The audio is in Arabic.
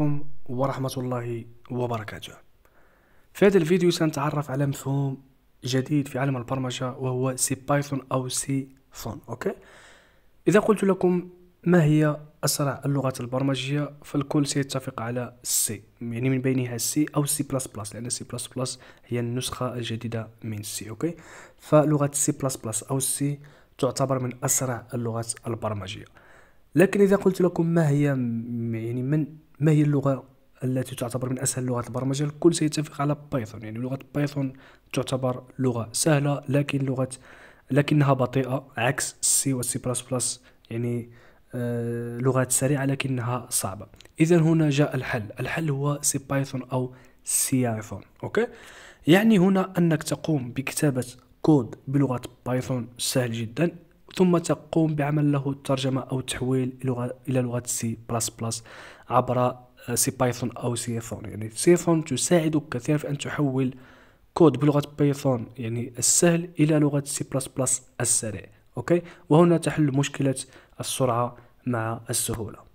عليكم ورحمة الله وبركاته في هذا الفيديو سنتعرف على مفهوم جديد في عالم البرمجة وهو سي بايثون أو سي فون أوكي إذا قلت لكم ما هي أسرع اللغات البرمجية فالكل سيتفق على سي يعني من بينها سي أو سي بلس بلس لأن سي بلس بلس هي النسخة الجديدة من سي أوكي فلغة سي بلس بلس أو سي تعتبر من أسرع اللغات البرمجية لكن إذا قلت لكم ما هي يعني من ما هي اللغه التي تعتبر من اسهل لغات البرمجه الكل سيتفق على بايثون يعني لغه بايثون تعتبر لغه سهله لكن لغه لكنها بطيئه عكس السي والسي بلس بلس يعني آه لغات سريعه لكنها صعبه اذا هنا جاء الحل الحل هو سي بايثون او سي ايفون اوكي يعني هنا انك تقوم بكتابه كود بلغه بايثون سهل جدا ثم تقوم بعمل له الترجمة أو التحويل إلى لغة سي بلس بلس عبر سي آه، بايثون أو سيثون يعني سيثون تساعدك كثيرا في أن تحول كود بلغة بايثون يعني السهل إلى لغة سي بلس بلس السريع أوكي وهنا تحل مشكلة السرعة مع السهولة